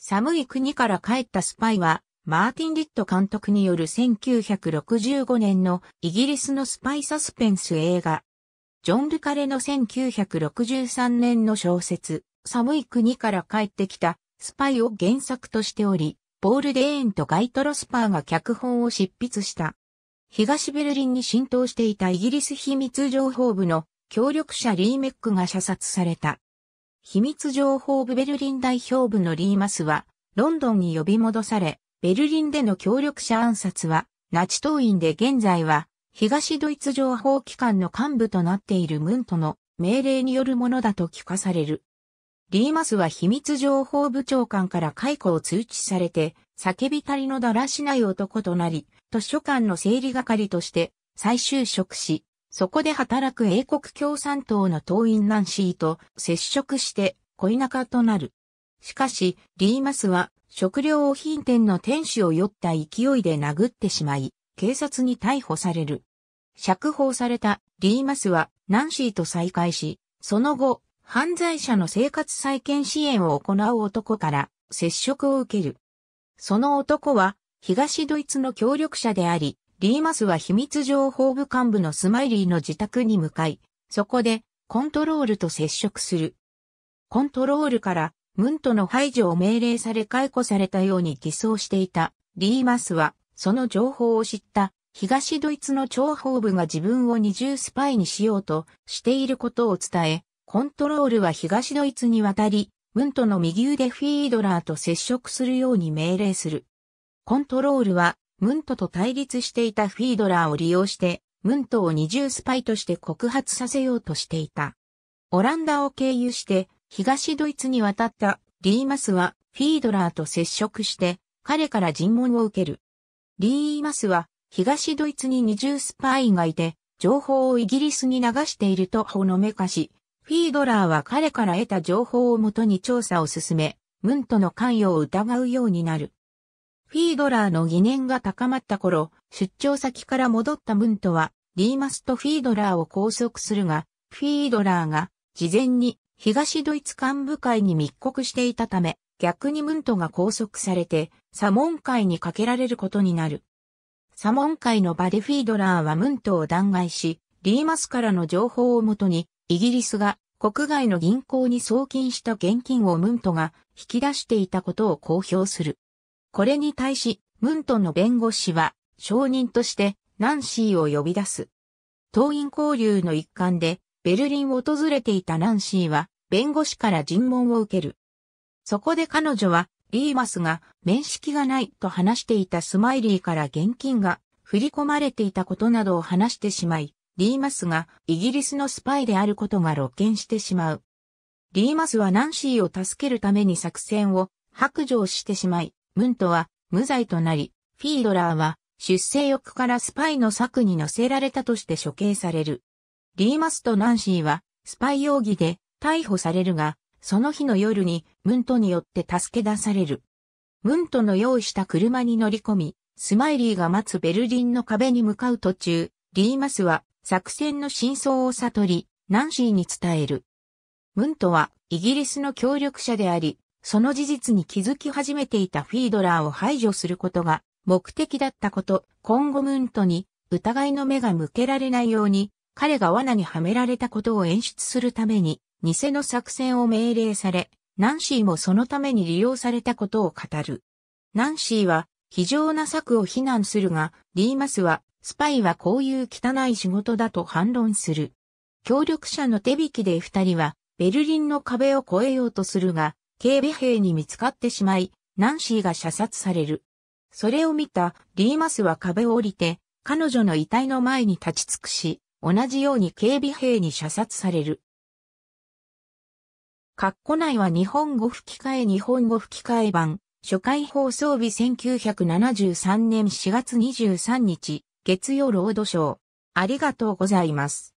寒い国から帰ったスパイは、マーティン・リット監督による1965年のイギリスのスパイサスペンス映画。ジョン・ルカレの1963年の小説、寒い国から帰ってきたスパイを原作としており、ポール・デーンとガイト・ロスパーが脚本を執筆した。東ベルリンに浸透していたイギリス秘密情報部の協力者リーメックが射殺された。秘密情報部ベルリン代表部のリーマスは、ロンドンに呼び戻され、ベルリンでの協力者暗殺は、ナチ党員で現在は、東ドイツ情報機関の幹部となっているムントの命令によるものだと聞かされる。リーマスは秘密情報部長官から解雇を通知されて、叫びたりのだらしない男となり、図書館の整理係として再就職し、そこで働く英国共産党の党員ナンシーと接触して恋仲となる。しかし、リーマスは食料品店の店主を酔った勢いで殴ってしまい、警察に逮捕される。釈放されたリーマスはナンシーと再会し、その後、犯罪者の生活再建支援を行う男から接触を受ける。その男は東ドイツの協力者であり、リーマスは秘密情報部幹部のスマイリーの自宅に向かい、そこでコントロールと接触する。コントロールからムントの排除を命令され解雇されたように偽装していたリーマスはその情報を知った東ドイツの諜報部が自分を二重スパイにしようとしていることを伝え、コントロールは東ドイツに渡り、ムントの右腕フィードラーと接触するように命令する。コントロールはムントと対立していたフィードラーを利用して、ムントを二重スパイとして告発させようとしていた。オランダを経由して、東ドイツに渡ったリーマスは、フィードラーと接触して、彼から尋問を受ける。リーマスは、東ドイツに二重スパイがいて、情報をイギリスに流しているとほのめかし、フィードラーは彼から得た情報をもとに調査を進め、ムントの関与を疑うようになる。フィードラーの疑念が高まった頃、出張先から戻ったムントは、リーマスとフィードラーを拘束するが、フィードラーが事前に東ドイツ幹部会に密告していたため、逆にムントが拘束されて、サモン会にかけられることになる。サモン会の場でフィードラーはムントを弾劾し、リーマスからの情報をもとに、イギリスが国外の銀行に送金した現金をムントが引き出していたことを公表する。これに対し、ムントンの弁護士は、証人として、ナンシーを呼び出す。党員交流の一環で、ベルリンを訪れていたナンシーは、弁護士から尋問を受ける。そこで彼女は、リーマスが面識がないと話していたスマイリーから現金が振り込まれていたことなどを話してしまい、リーマスがイギリスのスパイであることが露見してしまう。リーマスはナンシーを助けるために作戦を白状してしまい、ムントは無罪となり、フィードラーは出生欲からスパイの策に乗せられたとして処刑される。リーマスとナンシーはスパイ容疑で逮捕されるが、その日の夜にムントによって助け出される。ムントの用意した車に乗り込み、スマイリーが待つベルリンの壁に向かう途中、リーマスは作戦の真相を悟り、ナンシーに伝える。ムントはイギリスの協力者であり、その事実に気づき始めていたフィードラーを排除することが目的だったこと、今後ムントに疑いの目が向けられないように、彼が罠にはめられたことを演出するために、偽の作戦を命令され、ナンシーもそのために利用されたことを語る。ナンシーは、非常な策を非難するが、リーマスは、スパイはこういう汚い仕事だと反論する。協力者の手引きで二人は、ベルリンの壁を越えようとするが、警備兵に見つかってしまい、ナンシーが射殺される。それを見たリーマスは壁を降りて、彼女の遺体の前に立ち尽くし、同じように警備兵に射殺される。カッコ内は日本語吹き替え日本語吹き替え版、初回放送日1973年4月23日、月曜ロードショー。ありがとうございます。